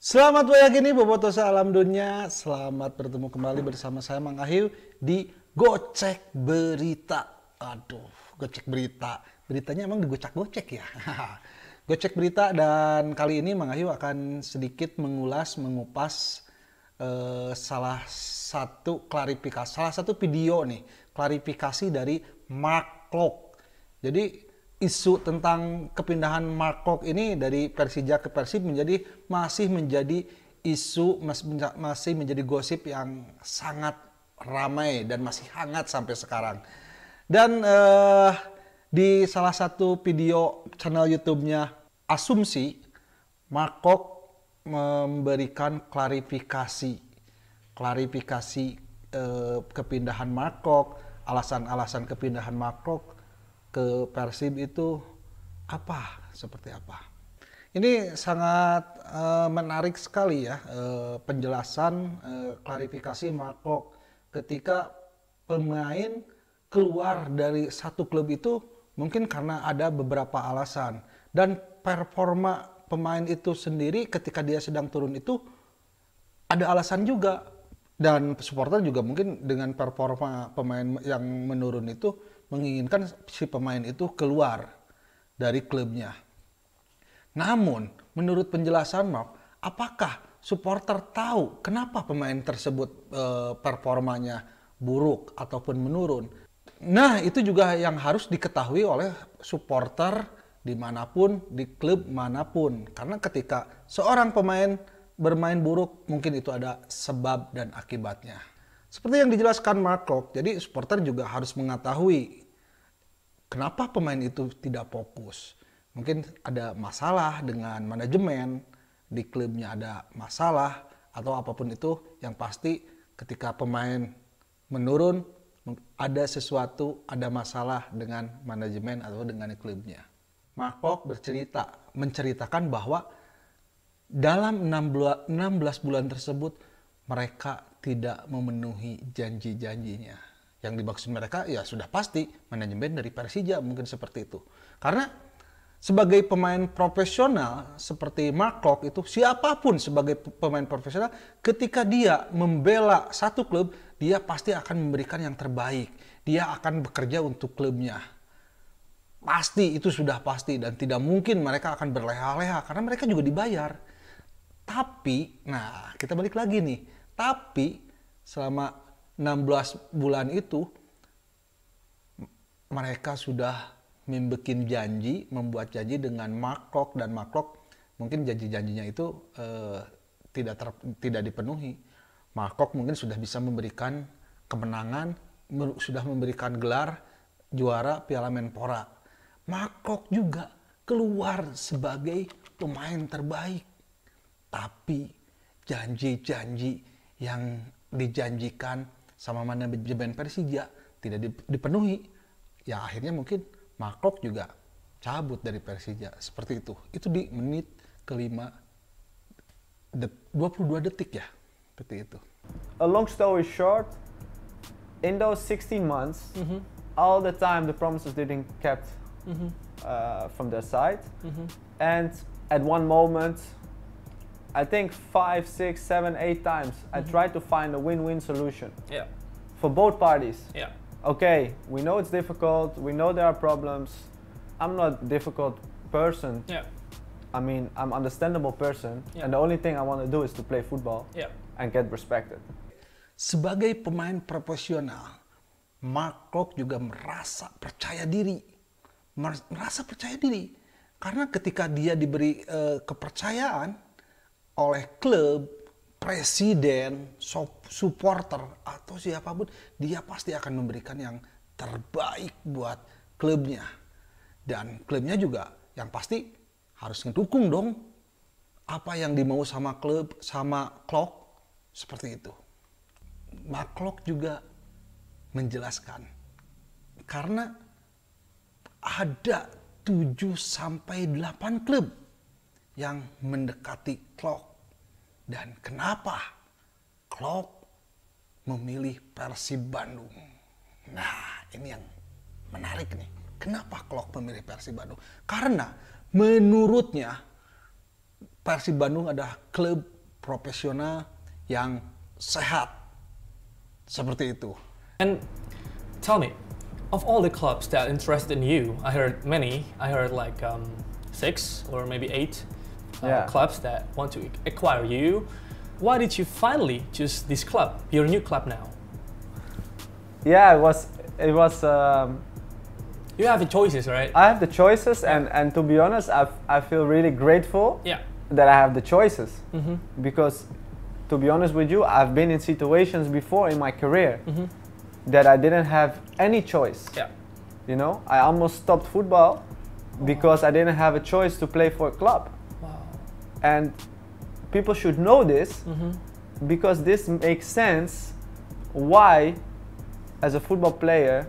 Selamat meyakini Boboto Alam Dunia. Selamat bertemu kembali bersama saya Mang Ahyu di Gocek Berita. Aduh, Gocek Berita. Beritanya emang digocak-gocek ya. Gocek Berita dan kali ini Mang Ahyu akan sedikit mengulas, mengupas eh, salah satu klarifikasi, salah satu video nih, klarifikasi dari Mark Klok. Jadi isu tentang kepindahan Markok ini dari Persija ke Persib menjadi masih menjadi isu masih menjadi gosip yang sangat ramai dan masih hangat sampai sekarang. Dan eh, di salah satu video channel YouTube-nya Asumsi, Markok memberikan klarifikasi, klarifikasi eh, kepindahan Markok, alasan-alasan kepindahan Markok ke Persib itu apa seperti apa? Ini sangat uh, menarik sekali ya uh, penjelasan uh, klarifikasi Markok ketika pemain keluar dari satu klub itu mungkin karena ada beberapa alasan dan performa pemain itu sendiri ketika dia sedang turun itu ada alasan juga dan supporter juga mungkin dengan performa pemain yang menurun itu menginginkan si pemain itu keluar dari klubnya. Namun, menurut penjelasan Mark, apakah supporter tahu kenapa pemain tersebut e, performanya buruk ataupun menurun? Nah, itu juga yang harus diketahui oleh supporter dimanapun, di klub manapun. Karena ketika seorang pemain bermain buruk, mungkin itu ada sebab dan akibatnya. Seperti yang dijelaskan Mark Locke, jadi supporter juga harus mengetahui kenapa pemain itu tidak fokus? Mungkin ada masalah dengan manajemen, di klubnya ada masalah, atau apapun itu yang pasti ketika pemain menurun, ada sesuatu, ada masalah dengan manajemen atau dengan klubnya. Markok bercerita, menceritakan bahwa dalam 16 bulan tersebut mereka tidak memenuhi janji-janjinya yang dimaksud mereka ya sudah pasti manajemen dari Persija mungkin seperti itu. Karena sebagai pemain profesional seperti Mark Klok itu siapapun sebagai pemain profesional ketika dia membela satu klub dia pasti akan memberikan yang terbaik. Dia akan bekerja untuk klubnya. Pasti itu sudah pasti dan tidak mungkin mereka akan berleha-leha karena mereka juga dibayar. Tapi, nah kita balik lagi nih. Tapi selama 16 bulan itu mereka sudah membuat janji, membuat janji dengan makrok dan makrok mungkin janji-janjinya itu eh, tidak ter, tidak dipenuhi. Makrok mungkin sudah bisa memberikan kemenangan, sudah memberikan gelar juara Piala Menpora. Makrok juga keluar sebagai pemain terbaik. Tapi janji-janji yang dijanjikan sama mana jeben Persija tidak dipenuhi, ya akhirnya mungkin Makrok juga cabut dari Persija ya, seperti itu. Itu di menit kelima de 22 detik ya, seperti itu. A long story short, in those 16 months, mm -hmm. all the time the promises didn't kept mm -hmm. uh, from their side, mm -hmm. and at one moment I think five, six, seven, eight times, mm -hmm. I mm-hmm. tried to find a win-win solution. Yeah. For both parties. Yeah. Okay, we know it's difficult. We know there are problems. I'm not a difficult person. Yeah. I mean, I'm understandable person, yeah. and the only thing I want to do is to play football yeah. and get respected. Sebagai pemain profesional, Mark Klok juga merasa percaya diri, merasa percaya diri, karena ketika dia diberi uh, kepercayaan, oleh klub, presiden, supporter atau siapapun, dia pasti akan memberikan yang terbaik buat klubnya. Dan klubnya juga yang pasti harus ngedukung dong apa yang dimau sama klub, sama Klok, seperti itu. Maklok juga menjelaskan karena ada 7 sampai 8 klub yang mendekati Klok dan kenapa Klopp memilih Persib Bandung. Nah, ini yang menarik nih. Kenapa Klopp memilih Persib Bandung? Karena menurutnya Persib Bandung adalah klub profesional yang sehat. Seperti itu. And tell me, of all the clubs that interested in you, I heard many. I heard like um, six or maybe eight. uh, clubs that want to acquire you. Why did you finally choose this club, your new club now? Yeah, it was it was. Um, you have the choices, right? I have the choices, yeah. and and to be honest, I I feel really grateful. Yeah. That I have the choices mm -hmm. because, to be honest with you, I've been in situations before in my career mm -hmm. that I didn't have any choice. Yeah. You know, I almost stopped football oh. because I didn't have a choice to play for a club and people should know this mm-hmm. because this makes sense why as a football player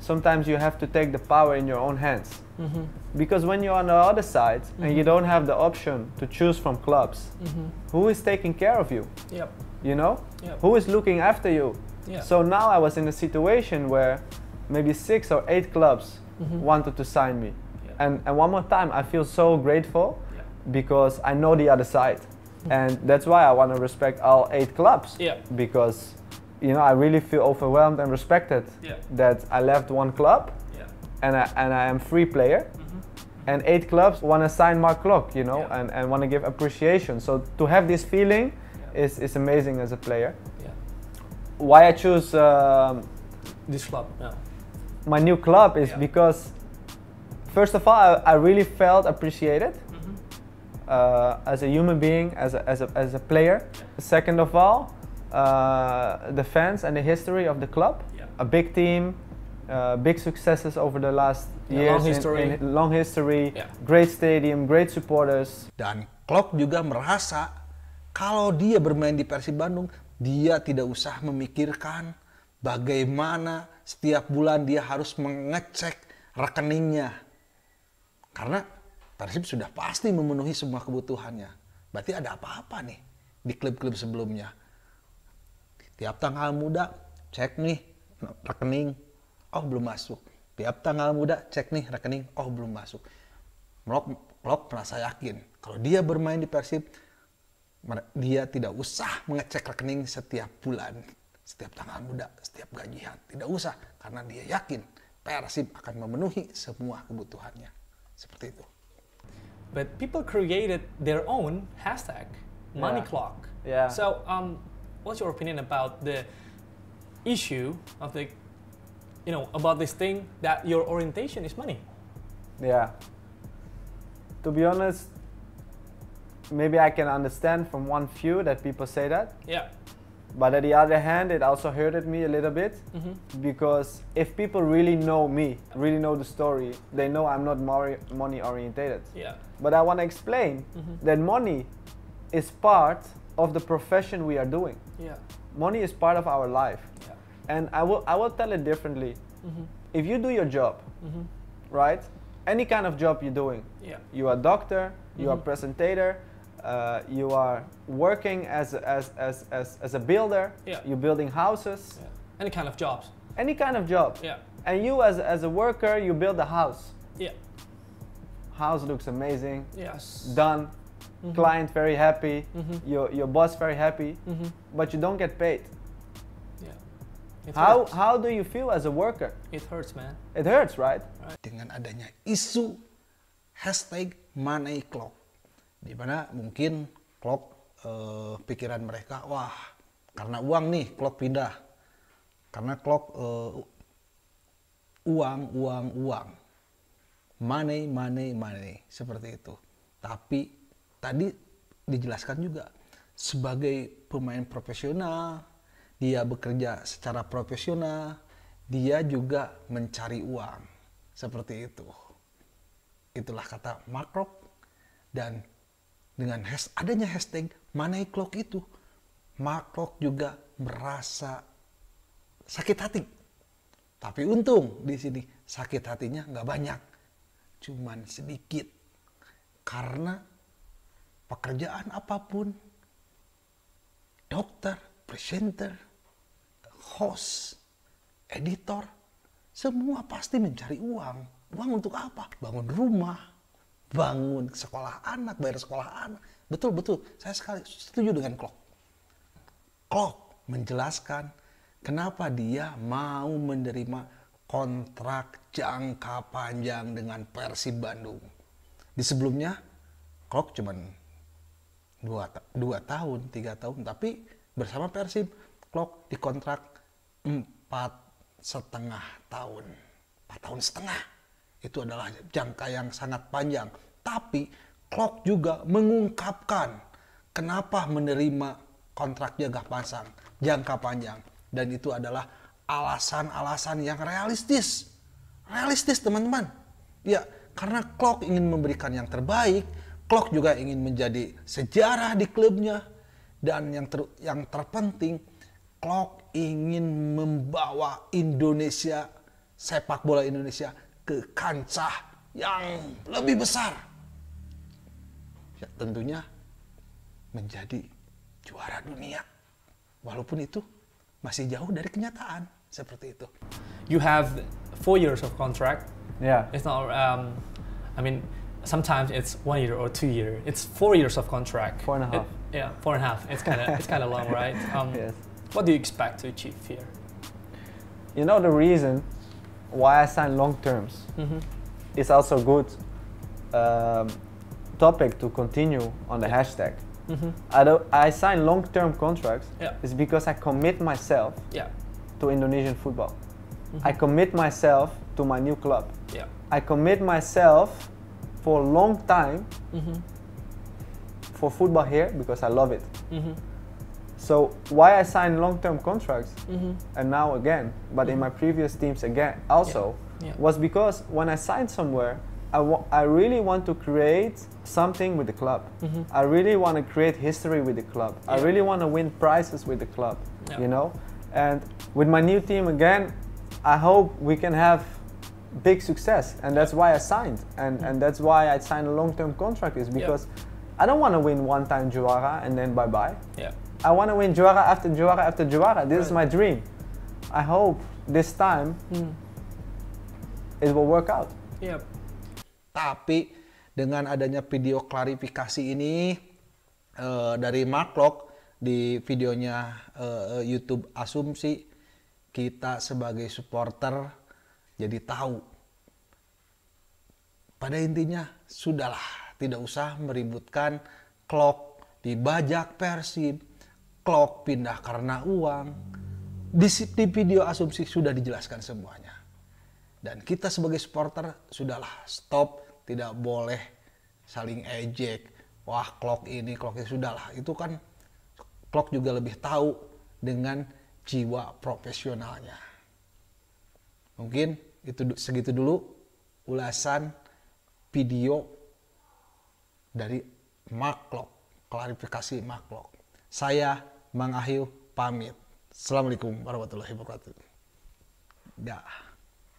sometimes you have to take the power in your own hands mm-hmm. because when you're on the other side mm-hmm. and you mm-hmm. don't have the option to choose from clubs mm-hmm. who is taking care of you yep. you know yep. who is looking after you yeah. so now i was in a situation where maybe six or eight clubs mm-hmm. wanted to sign me and, and one more time i feel so grateful because I know the other side, and that's why I want to respect all eight clubs. Yeah. Because you know I really feel overwhelmed and respected yeah. that I left one club, yeah. and I and I am free player. Mm-hmm. And eight clubs want to sign Mark Klok, you know, yeah. and, and want to give appreciation. So to have this feeling is, is amazing as a player. Why I choose um, this club? My new club is because, first of all, I, I really felt appreciated uh, as a human being, as a, as a, as a player. Second of all, uh, the fans and the history of the club. Yeah. A big team, uh, big successes over the last yeah, years. Long history. In, in long history, yeah. great stadium, great supporters. Dan Klopp juga merasa kalau dia bermain di Persib Bandung, dia tidak usah memikirkan bagaimana setiap bulan dia harus mengecek rekeningnya. Karena Persib sudah pasti memenuhi semua kebutuhannya. Berarti ada apa-apa nih di klub-klub sebelumnya. Tiap tanggal muda, cek nih rekening, oh belum masuk. Tiap tanggal muda, cek nih rekening, oh belum masuk. Klop, Klop merasa yakin kalau dia bermain di Persib, dia tidak usah mengecek rekening setiap bulan, setiap tanggal muda, setiap gajian. Tidak usah, karena dia yakin Persib akan memenuhi semua kebutuhannya. Seperti itu. but people created their own hashtag, money yeah. clock. Yeah. So, um, what's your opinion about the issue of the, you know, about this thing that your orientation is money? Yeah. To be honest, maybe I can understand from one view that people say that. Yeah. But on the other hand, it also hurted me a little bit mm -hmm. because if people really know me, really know the story, they know I'm not money orientated. Yeah. But I want to explain mm -hmm. that money is part of the profession we are doing. Yeah. Money is part of our life. Yeah. And I will I will tell it differently. Mm -hmm. If you do your job, mm-hmm. right? Any kind of job you're doing. Yeah. You are a doctor, you are a mm-hmm. presentator, uh, you are working as, as, as, as, as a builder, yeah. you're building houses. Yeah. Any kind of jobs. Any kind of job. Yeah. And you as, as a worker, you build a house. Yeah. House looks amazing. Yes. Done. Mm -hmm. Client very happy. Mm -hmm. Your, your boss very happy. Mm -hmm. But you don't get paid. how how do you feel as a worker? It hurts, man. It hurts, right? right. Dengan adanya isu hashtag money clock. dimana mungkin klop eh, pikiran mereka wah karena uang nih klop pindah karena klop eh, uang uang uang money money money seperti itu tapi tadi dijelaskan juga sebagai pemain profesional dia bekerja secara profesional dia juga mencari uang seperti itu itulah kata makrok dan dengan has adanya hashtag money Clock itu, Mark Klok juga merasa sakit hati. Tapi untung di sini sakit hatinya nggak banyak, cuman sedikit. Karena pekerjaan apapun, dokter, presenter, host, editor, semua pasti mencari uang. Uang untuk apa? Bangun rumah, bangun sekolah anak, bayar sekolah anak. Betul, betul. Saya sekali setuju dengan Klok. Klok menjelaskan kenapa dia mau menerima kontrak jangka panjang dengan Persib Bandung. Di sebelumnya, Klok cuma dua, dua tahun, tiga tahun. Tapi bersama Persib, Klok dikontrak empat setengah tahun. Empat tahun setengah itu adalah jangka yang sangat panjang. Tapi Klopp juga mengungkapkan kenapa menerima kontrak jaga pasang jangka panjang dan itu adalah alasan-alasan yang realistis. Realistis teman-teman. Ya, karena Klopp ingin memberikan yang terbaik, Klopp juga ingin menjadi sejarah di klubnya dan yang ter, yang terpenting Klopp ingin membawa Indonesia sepak bola Indonesia ke kancah yang lebih besar. Ya, tentunya menjadi juara dunia. Walaupun itu masih jauh dari kenyataan seperti itu. You have four years of contract. Yeah. It's not. Um, I mean, sometimes it's one year or two year. It's four years of contract. Four and a half. It, yeah, four and a half. It's kind of it's kind of long, right? Um, yes. What do you expect to achieve here? You know the reason why I sign long terms. Mm -hmm. It's also good um, topic to continue on the yeah. hashtag. Mm -hmm. I don't. I sign long-term contracts. Yeah. It's because I commit myself. Yeah. To Indonesian football, mm -hmm. I commit myself to my new club. Yeah. I commit myself for a long time mm-hmm. for football here because I love it. Mm-hmm. So why I signed long-term contracts mm-hmm. and now again, but mm-hmm. in my mm-hmm. previous teams again also yeah. Yeah. was because when I signed somewhere, I, I really want to create something with the club. Mm-hmm. I really want to create history with the club. Yeah. I really want to win prizes with the club, you know? And with my new team again, I hope we can have big success and that's why I signed and mm-hmm. and that's why I signed a long-term contract is because I don't want to win one time Juara and then bye-bye. Yeah. I want to win juara after juara after juara. This right. is my dream. I hope this time hmm. it will work out. Yep. Tapi dengan adanya video klarifikasi ini uh, dari Mark Locke di videonya uh, YouTube Asumsi kita sebagai supporter jadi tahu pada intinya sudahlah tidak usah meributkan klok dibajak Persib klok, pindah karena uang. Di, di video asumsi sudah dijelaskan semuanya. Dan kita sebagai supporter sudahlah stop, tidak boleh saling ejek. Wah, klok ini, klok itu sudahlah. Itu kan klok juga lebih tahu dengan jiwa profesionalnya. Mungkin itu segitu dulu ulasan video dari maklok, klarifikasi maklok. Saya Mang Ahyu pamit. Assalamualaikum warahmatullahi wabarakatuh. Dah. Ya.